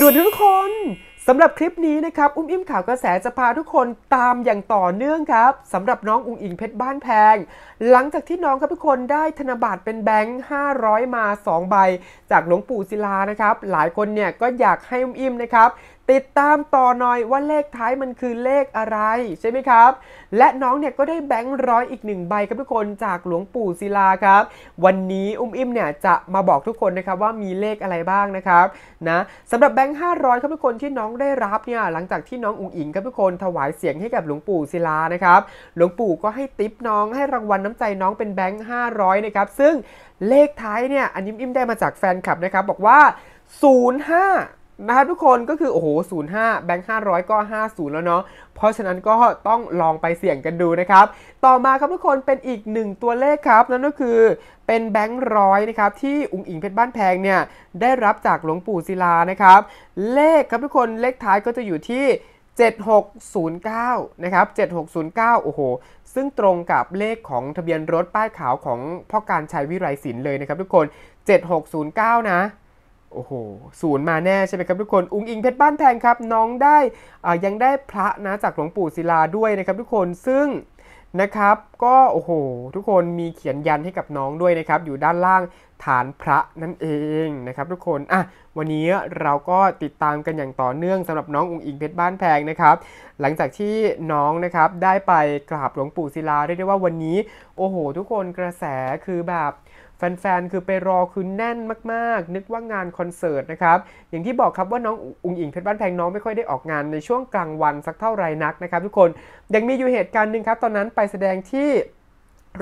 ด่วนทุกคนสำหรับคลิปนี้นะครับ อุ้มอิ่มข่าวกระแสจะพาทุกคนตามอย่างต่อเนื่องครับสำหรับน้องอุงอิงเพชรบ้านแพง หลังจากที่น้องครับทุกคนได้ธนบัตรเป็นแบงค์ 500 มา 2 ใบ จากหลวงปู่ศิลานะครับ หลายคนเนี่ยก็อยากให้อุ้มอิ่มนะครับติดตามต่อหน่อยว่าเลขท้ายมันคือเลขอะไรใช่ไหมครับ และน้องเนี่ยก็ได้แบงค์ร้อยอีกหนึ่งใบครับทุกคนจากหลวงปู่ศิลาครับวันนี้อุ้มอิ่มเนี่ยจะมาบอกทุกคนนะครับว่ามีเลขอะไรบ้างนะครับนะสำหรับแบงค์ห้าร้อยครับทุกคนที่น้องได้รับเนี่ยหลังจากที่น้องอุ้งอิงครับทุกคนถวายเสียงให้กับหลวงปู่ศิลานะครับหลวงปู่ก็ให้ติปน้องให้รางวัลน้ำใจน้องเป็นแบงค์ห้าร้อยนะครับซึ่งเลขท้ายเนี่ยอันนี้อิ่มได้มาจากแฟนคลับนะครับ บอกว่า05นะครับทุกคนก็คือโอ้โห 05 แบงค์ 500 ก็ 50 แล้วเนาะ เพราะฉะนั้นก็ต้องลองไปเสี่ยงกันดูนะครับ ต่อมาครับทุกคนเป็นอีกหนึ่งตัวเลขครับ นั่นก็คือเป็นแบงค์ร้อยนะครับที่อุ๋งอิงเพชรบ้านแพงเนี่ยได้รับจากหลวงปู่ศิลานะครับ เลขครับทุกคนเลขท้ายก็จะอยู่ที่ 7609 นะครับ 7609 โอ้โห ซึ่งตรงกับเลขของทะเบียนรถป้ายขาวของพ่อการชัยวิไรศิลป์เลยนะครับ ทุกคน 7609 นะโอ้โหศูนย์มาแน่ใช่ไหมครับทุกคน อุ้งอิงเพชรบ้านแพงครับ น้องได้ยังได้พระนะจากหลวงปู่ศิลาด้วยนะครับทุกคนซึ่งนะครับก็โอ้โห ทุกคนมีเขียนยันให้กับน้องด้วยนะครับ อยู่ด้านล่างฐานพระนั่นเองนะครับทุกคนอ่ะวันนี้เราก็ติดตามกันอย่างต่อเนื่องสำหรับน้ององค์อิงเพชรบ้านแพงนะครับหลังจากที่น้องนะครับได้ไปกราบหลวงปู่ศิลาเรียกได้ว่าวันนี้โอ้โหทุกคนกระแสคือแบบแฟน ๆ คือไปรอคือแน่นมากๆ นึกว่างานคอนเสิร์ตนะครับ อย่างที่บอกครับว่าน้องอุงอิงเพชรบ้านแพงน้องไม่ค่อยได้ออกงานในช่วงกลางวันสักเท่าไรนักนะครับทุกคน ยังมีอยู่เหตุการณ์หนึ่งครับ ตอนนั้นไปแสดงที่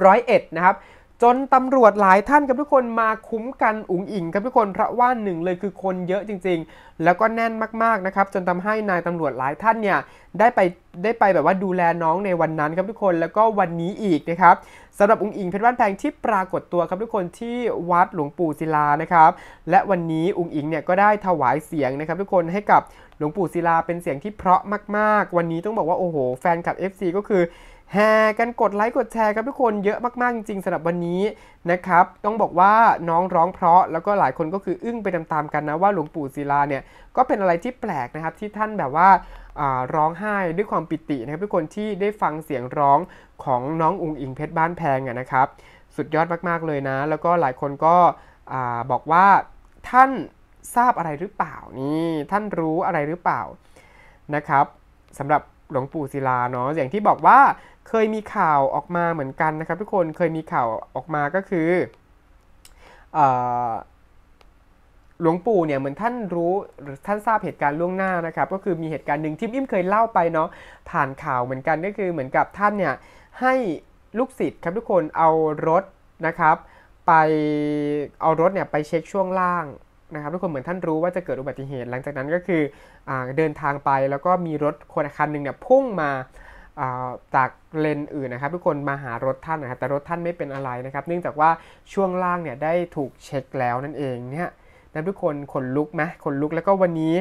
ร้อยเอ็ดนะครับจนตำรวจหลายท่านกับทุกคนมาคุ้มกันอุ๋งอิงครับทุกคนเพราะว่าหนึ่งเลยคือคนเยอะจริงๆ แล้วก็แน่นมากๆนะครับจนทำให้นายตำรวจหลายท่านเนี่ยได้ไปได้ไปแบบว่าดูแลน้องในวันนั้น ครับทุกคนแล้วก็วันนี้อีกนะครับสำหรับอุ๋งอิงเพชรบ้านแพงที่ปรากฏตัวครับทุกคนที่วัดหลวงปู่ศิลานะครับและวันนี้อุ๋งอิงเนี่ยก็ได้ถวายเสียงนะครับทุกคนให้กับหลวงปู่ศิลาเป็นเสียงที่เพราะมากๆ วันนี้ต้องบอกว่าโอ้โหแฟนคลับ FC ก็คือแห่กันกดไลค์กดแชร์ครับทุกคนเยอะมากๆ จริงๆสำหรับวันนี้นะครับต้องบอกว่าน้องร้องเพราะแล้วก็หลายคนก็คืออึ้งไปตามๆกันนะว่าหลวงปู่ศิลาเนี่ยก็เป็นอะไรที่แปลกนะครับที่ท่านแบบว่าร้องไห้ด้วยความปิตินะครับทุกคนที่ได้ฟังเสียงร้องของน้องอุงอิงเพชรบ้านแพงนะครับสุดยอดมากๆเลยนะ แล้วก็หลายคนก็บอกว่าท่านทราบอะไรหรือเปล่านี่ท่านรู้อะไรหรือเปล่านะครับสำหรับหลวงปู่ศิลาเนาะอย่างที่บอกว่าเคยมีข่าวออกมาเหมือนกันนะครับทุกคนเคยมีข่าวออกมาก็คือหลวงปู่เนี่ยเหมือนท่านรู้หรือท่านทราบเหตุการณ์ล่วงหน้านะครับก็คือมีเหตุการณ์หนึ่งที่อิ่มเคยเล่าไปเนาะผ่านข่าวเหมือนกัน ก็คือเหมือนกับท่านเนี่ย ให้ลูกศิษย์ครับทุกคนเอารถนะครับ ไปเอารถเนี่ยไปเช็คช่วงล่างนะครับทุกคนเหมือนท่านรู้ว่าจะเกิดอุบัติเหตุหลังจากนั้นก็คืออเดินทางไปแล้วก็มีรถคนคันหนึ่งเนี่ยพุ่งมาจากเลนอื่นนะครับทุกคนมาหารถท่านนะครับแต่รถท่านไม่เป็นอะไรนะครับเนื่องจากว่าช่วงล่างเนี่ยได้ถูกเช็คแล้วนั่นเองเนี่ยนะทุกคนขนลุกไหมขนลุกแล้วก็วันนี้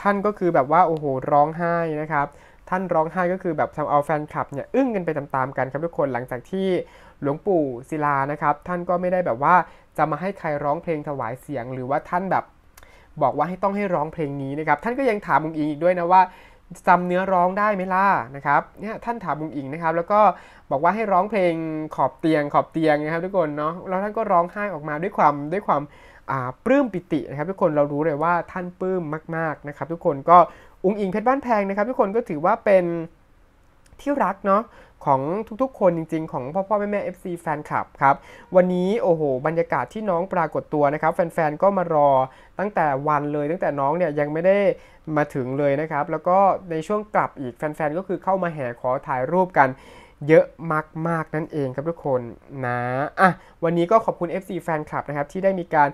ท่านก็คือแบบว่าโอ้โหร้องไห้นะครับท่านร้องไห้ก็คือแบบทำเอาแฟนคลับเนี่ยอึ้งกันไปตามๆกันครับทุกคนหลังจากที่หลวงปู่ศิลานะครับท่านก็ไม่ได้แบบว่าจะมาให้ใครร้องเพลงถวายเสียงหรือว่าท่านแบบบอกว่าให้ต้องให้ร้องเพลงนี้นะครับ ท่านก็ยังถามบุงอิงอีกด้วยนะว่าจำเนื้อร้องได้ไหมล่ะนะครับเนี่ยท่านถามบุงอิงนะครับแล้วก็บอกว่าให้ร้องเพลงขอบเตียงขอบเตียงนะครับ ทุกคนเนาะแล้วท่านก็ร้องไห้ออกมาด้วยความด้วยความปลื้มปิตินะครับทุกคนเรารู้เลยว่าท่านปลื้มมาก ๆนะครับ ทุกคนก็อุงอิงเพชรบ้านแพงนะครับทุกคนก็ถือว่าเป็นที่รักเนาะของทุกๆคนจริงๆ ของพ่อพ่อแม่ๆ FC แฟนคลับครับ วันนี้โอ้โหบรรยากาศที่น้องปรากฏตัวนะครับ แฟนๆ ก็มารอตั้งแต่วันเลย ตั้งแต่น้องเนี่ยยังไม่ได้มาถึงเลยนะครับ แล้วก็ในช่วงกลับอีกแฟนๆ ก็คือเข้ามาแห่ขอถ่ายรูปกันเยอะมากๆนั่นเองครับทุกคนนะ อ่ะ วันนี้ก็ขอบคุณ FC แฟนคลับนะครับที่ได้มีการ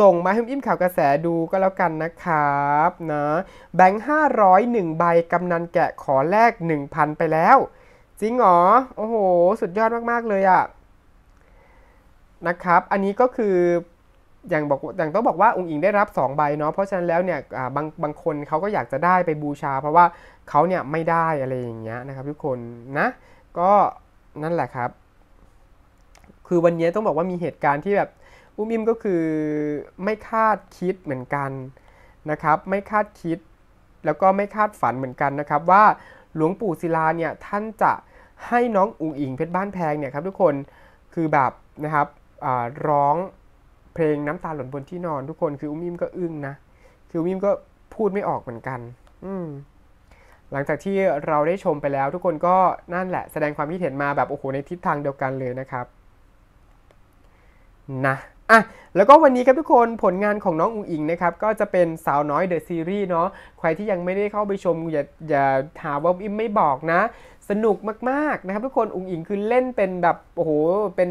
ส่งมาให้อิ่มข่าวกระแสดูก็แล้วกันนะครับนะแบงค์501ใบกำนันแกะขอแลก1,000 ไปแล้วจริงหรอ โอ้โห สุดยอดมาก ๆ เลยอะนะครับ อันนี้ก็คืออย่างบอกอย่างต้องบอกว่าองค์อิงได้รับ2ใบเนาะ เพราะฉะนั้นแล้วเนี่ยบางบางคนเขาก็อยากจะได้ไปบูชา เพราะว่าเขาเนี่ยไม่ได้อะไรอย่างเงี้ยนะครับ ทุกคนนะก็นั่นแหละครับ คือวันนี้ต้องบอกว่ามีเหตุการณ์ที่แบบ อุ้มอิมก็คือไม่คาดคิดเหมือนกันนะครับ ไม่คาดคิด แล้วก็ไม่คาดฝันเหมือนกันนะครับ ว่าหลวงปู่ศิลาเนี่ยท่านจะให้น้องอุ๋งอิงเพชรบ้านแพงเนี่ยครับทุกคนคือแบบนะครับร้องเพลงน้ำตาหล่นบนที่นอนทุกคน คืออุ้มอิมก็อึ้งนะคืออุ้มอิมก็พูดไม่ออกเหมือนกัน อืมหลังจากที่เราได้ชมไปแล้ว ทุกคนก็นั่นแหละแสดงความคิดเห็นมาแบบโอ้โหในทิศทางเดียวกันเลยนะครับนะอ่ะแล้วก็วันนี้ครับทุกคนผลงานของน้องอุ๋งอิงนะครับก็จะเป็นสาวน้อยเดอะซีรีส์เนาะใครที่ยังไม่ได้เข้าไปชมอย่าอย่าหาว่าอิมไม่บอกนะ สนุกมาก ๆ นะครับทุกคนอุ๋งอิงคือเล่นเป็นแบบโอ้โหเป็น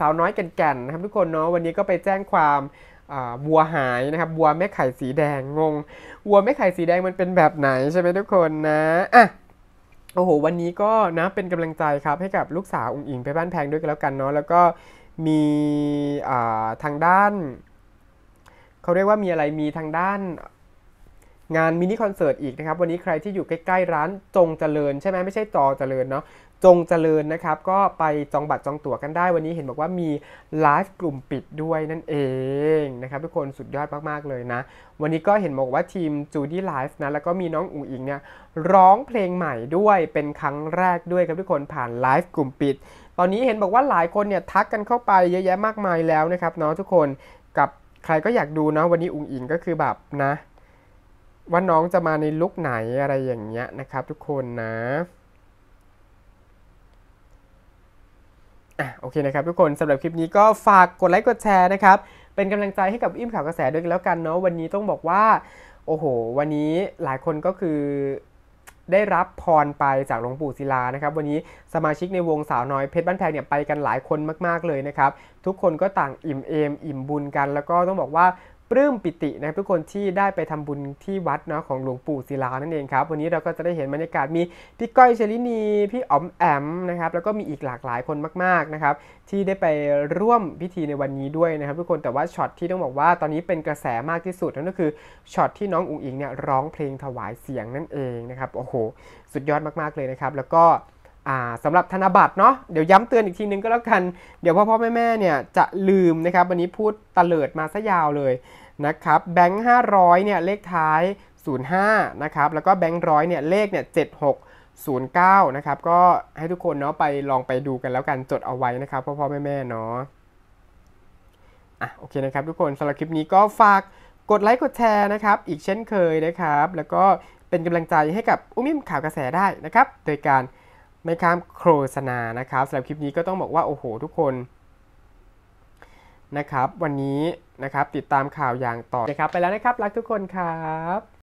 สาวน้อยแก่นๆนะครับทุกคนเนาะวันนี้ก็ไปแจ้งความวัวหายนะครับวัวแม่ไข่สีแดงงงวัวแม่ไข่สีแดงมันเป็นแบบไหนใช่ไหมทุกคนนะอ่ะโอ้โหวันนี้ก็นะเป็นกำลังใจครับให้กับลูกสาวอุ้งอิงไปบ้านแพงด้วยกันแล้วกันเนาะแล้วก็มีทางด้าน เขาเรียกว่ามีอะไรมีทางด้านงานมินิคอนเสิร์ตอีกนะครับ วันนี้ใครที่อยู่ใกล้ๆ ร้านจงเจริญใช่ไหมไม่ใช่จอเจริญเนาะจงเจริญนะครับ ก็ไปจองบัตรจองตั๋วกันได้ วันนี้เห็นบอกว่ามีไลฟ์กลุ่มปิดด้วยนั่นเองนะครับทุกคนสุดยอดมากๆเลยนะ วันนี้ก็เห็นบอกว่าทีมจูดี้ไลฟ์นะแล้วก็มีน้องอุ๋งอิงเนี่ยร้องเพลงใหม่ด้วยเป็นครั้งแรกด้วย ครับทุกคนผ่านไลฟ์กลุ่มปิด ตอนนี้เห็นบอกว่าหลายคนเนี่ยทักกันเข้าไปเยอะแยะมากมายแล้วนะครับเนาะทุกคนกับใครก็อยากดูนะวันนี้อุ๋งอิงก็คือแบบนะว่าน้องจะมาในลุกไหนอะไรอย่างเงี้ยนะครับ ทุกคนนะอ่ะโอเคนะครับทุกคนสำหรับคลิปนี้ก็ฝากกดไลค์กดแชร์นะครับ เป็นกำลังใจให้กับอิ่มข่าวกระแสด้วยกันแล้วกันเนาะวันนี้ต้องบอกว่าโอ้โหวันนี้หลายคนก็คือได้รับพรไปจากหลวงปู่ศิลานะครับ วันนี้สมาชิกในวงสาวน้อยเพชรบ้านแพงเนี่ยไปกันหลายคนมากๆเลยนะครับ ทุกคนก็ต่างอิ่มเอมอิ่มบุญกันแล้วก็ต้องบอกว่าลื้มปิตินะทุกคนที่ได้ไปทำบุญที่วัดเนาะของหลวงปู่ศิลานั่นเองครับวันนี้เราก็จะได้เห็นบรรยากาศมีพี่ก้อยเชลินีพี่อ๋อมแอมนะครับแล้วก็มีอีกหลากหลายคนมากๆนะครับที่ได้ไปร่วมพิธีในวันนี้ด้วยนะครับทุกคนแต่ว่าช็อตที่ต้องบอกว่าตอนนี้เป็นกระแสมากที่สุดนั่นก็คือช็อตที่น้องอุ๋งอิงเนี่ยร้องเพลงถวายเสียงนั่นเองนะครับโอ้โหสุดยอดมากๆเลยนะครับแล้วก็สำหรับธนบัตรเนาะเดี๋ยวย้ำเตือนอีกทีนึงก็แล้วกันเดี๋ยวพ่อพ่อแม่แม่เนี่ยจะลืมนะครับวันนี้พูดตะเลิดมาซะยาวเลยนะครับแบงค์500เนี่ยเลขท้าย 05นะครับแล้วก็แบงค์ร้อยเนี่ยเลขเนี่ย76 09นะครับก็ให้ทุกคนเนาะไปลองไปดูกันแล้วกันจดเอาไว้นะครับพ่อพ่อแม่แม่เนาะอ่ะโอเคนะครับทุกคนสำหรับคลิปนี้ก็ฝากกดไลค์กดแชร์นะครับ อีกเช่นเคยนะครับ แล้วก็เป็นกำลังใจให้กับอุ้มิมข่าวกระแสได้นะครับ โดยการไม่ข้ามโฆษณานะครับสำหรับคลิปนี้ก็ต้องบอกว่า โอ้โหทุกคนนะครับ วันนี้นะครับ ติดตามข่าวอย่างต่อนะครับ ไปแล้วนะครับ รักทุกคนครับ